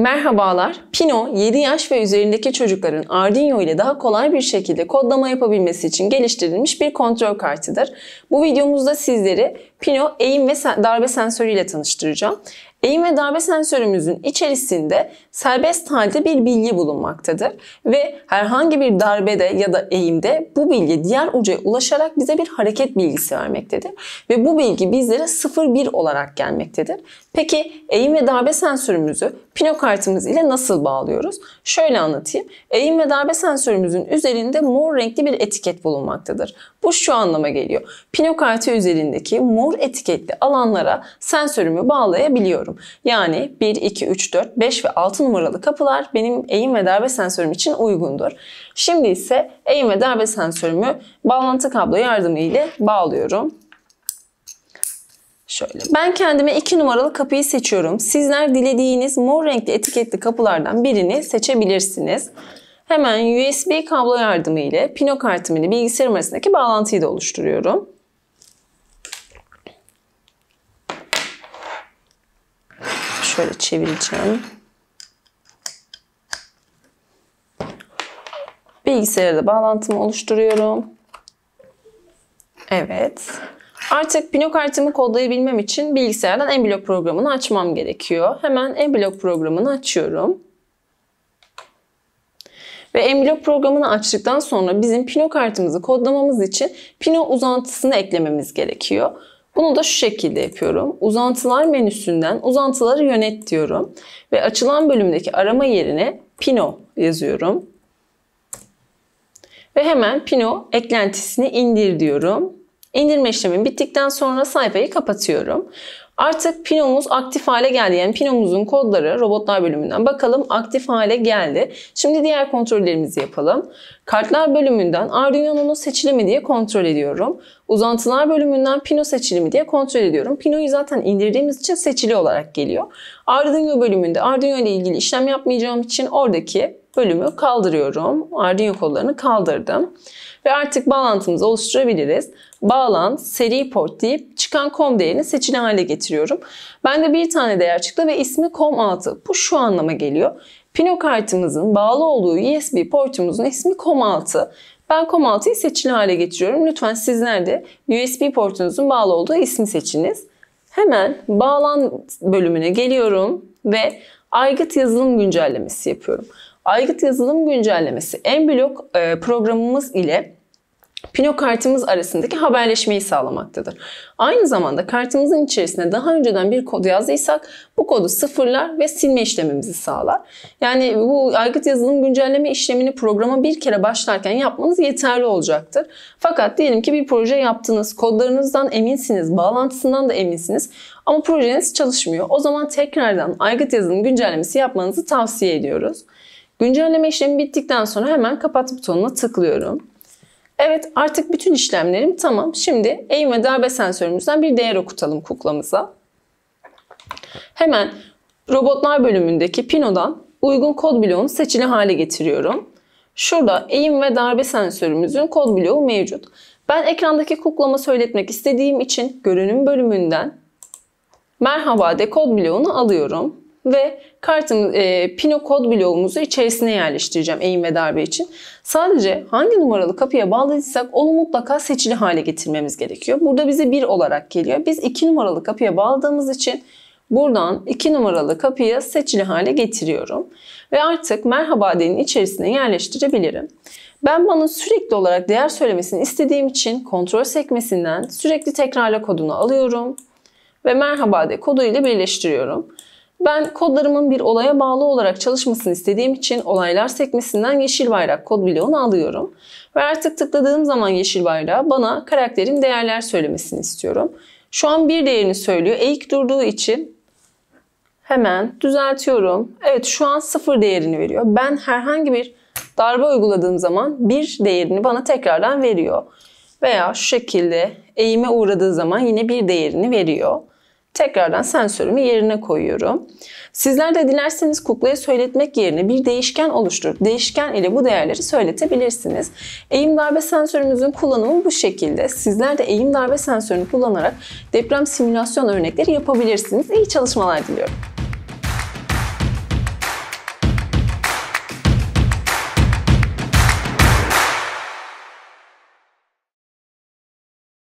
Merhabalar. Pino 7 yaş ve üzerindeki çocukların Arduino ile daha kolay bir şekilde kodlama yapabilmesi için geliştirilmiş bir kontrol kartıdır. Bu videomuzda sizleri Pino eğim ve darbe sensörüyle tanıştıracağım. Eğim ve darbe sensörümüzün içerisinde serbest halde bir bilgi bulunmaktadır ve herhangi bir darbede ya da eğimde bu bilgi diğer uca ulaşarak bize bir hareket bilgisi vermektedir ve bu bilgi bizlere 0-1 olarak gelmektedir. Peki eğim ve darbe sensörümüzü Pino kartımız ile nasıl bağlıyoruz? Şöyle anlatayım. Eğim ve darbe sensörümüzün üzerinde mor renkli bir etiket bulunmaktadır. Bu şu anlama geliyor. kartı üzerindeki mor etiketli alanlara sensörümü bağlayabiliyorum. Yani 1, 2, 3, 4, 5 ve 6 numaralı kapılar benim eğim ve darbe sensörüm için uygundur. Şimdi ise eğim ve darbe sensörümü bağlantı kablo yardımıyla bağlıyorum. Şöyle. Ben kendime 2 numaralı kapıyı seçiyorum. Sizler dilediğiniz mor renkli etiketli kapılardan birini seçebilirsiniz. Hemen USB kablo yardımı ile pino kartım ile bilgisayarım arasındaki bağlantıyı da oluşturuyorum. Şöyle çevireceğim. Bilgisayara da bağlantımı oluşturuyorum. Evet. Artık Pino kartımı kodlayabilmem için bilgisayardan Enblock programını açmam gerekiyor. Hemen Enblock programını açıyorum. Ve enblok programını açtıktan sonra bizim Pino kartımızı kodlamamız için Pino uzantısını eklememiz gerekiyor. Bunu da şu şekilde yapıyorum. Uzantılar menüsünden uzantıları yönet diyorum. Ve açılan bölümdeki arama yerine Pino yazıyorum. Ve hemen Pino eklentisini indir diyorum. İndirme işlemi bittikten sonra sayfayı kapatıyorum. Artık pinomuz aktif hale geldi. Yani pinomuzun kodları robotlar bölümünden bakalım aktif hale geldi. Şimdi diğer kontrollerimizi yapalım. Kartlar bölümünden Arduino'nun mi diye kontrol ediyorum. Uzantılar bölümünden Pino mi diye kontrol ediyorum. Pino'yu zaten indirdiğimiz için seçili olarak geliyor. Arduino bölümünde Arduino ile ilgili işlem yapmayacağım için oradaki bölümü kaldırıyorum. Arduino kodlarını kaldırdım. Ve artık bağlantımızı oluşturabiliriz. Bağlant, seri port deyip çıkan com değerini seçili hale getiriyorum. Bende bir tane değer çıktı ve ismi com6. Bu şu anlama geliyor. Pino kartımızın bağlı olduğu USB portumuzun ismi com6. Ben com6'yı seçili hale getiriyorum. Lütfen sizler de USB portunuzun bağlı olduğu ismi seçiniz. Hemen bağlan bölümüne geliyorum ve aygıt yazılım güncellemesi yapıyorum aygıt yazılım güncellemesi enblok e, programımız ile Pino kartımız arasındaki haberleşmeyi sağlamaktadır. Aynı zamanda kartımızın içerisine daha önceden bir kod yazdıysak bu kodu sıfırlar ve silme işlemimizi sağlar. Yani bu aygıt yazılım güncelleme işlemini programa bir kere başlarken yapmanız yeterli olacaktır. Fakat diyelim ki bir proje yaptınız, kodlarınızdan eminsiniz, bağlantısından da eminsiniz ama projeniz çalışmıyor. O zaman tekrardan aygıt yazılım güncellemesi yapmanızı tavsiye ediyoruz. Güncelleme işlemi bittikten sonra hemen kapat butonuna tıklıyorum. Evet artık bütün işlemlerim tamam. Şimdi eğim ve darbe sensörümüzden bir değer okutalım kuklamıza. Hemen robotlar bölümündeki Pino'dan uygun kod bloğunu seçili hale getiriyorum. Şurada eğim ve darbe sensörümüzün kod bloğu mevcut. Ben ekrandaki kuklama söyletmek istediğim için görünüm bölümünden merhaba de kod bloğunu alıyorum ve kartın e, pino kod bloğumuzu içerisine yerleştireceğim eğim ve darbe için. Sadece hangi numaralı kapıya bağladıysak onu mutlaka seçili hale getirmemiz gerekiyor. Burada bize 1 olarak geliyor. Biz 2 numaralı kapıya bağladığımız için Buradan 2 numaralı kapıyı seçili hale getiriyorum. Ve artık merhaba denin içerisine yerleştirebilirim. Ben bana sürekli olarak değer söylemesini istediğim için kontrol sekmesinden sürekli tekrarla kodunu alıyorum. Ve merhaba de kodu ile birleştiriyorum. Ben kodlarımın bir olaya bağlı olarak çalışmasını istediğim için olaylar sekmesinden yeşil bayrak kod bloğunu alıyorum. Ve artık tıkladığım zaman yeşil bayrağı bana karakterin değerler söylemesini istiyorum. Şu an bir değerini söylüyor. Eğik durduğu için hemen düzeltiyorum. Evet şu an sıfır değerini veriyor. Ben herhangi bir darbe uyguladığım zaman bir değerini bana tekrardan veriyor. Veya şu şekilde eğime uğradığı zaman yine bir değerini veriyor. Tekrardan sensörümü yerine koyuyorum. Sizler de dilerseniz kuklaya söyletmek yerine bir değişken oluşturup değişken ile bu değerleri söyletebilirsiniz. Eğim darbe sensörümüzün kullanımı bu şekilde. Sizler de eğim darbe sensörünü kullanarak deprem simülasyon örnekleri yapabilirsiniz. İyi çalışmalar diliyorum.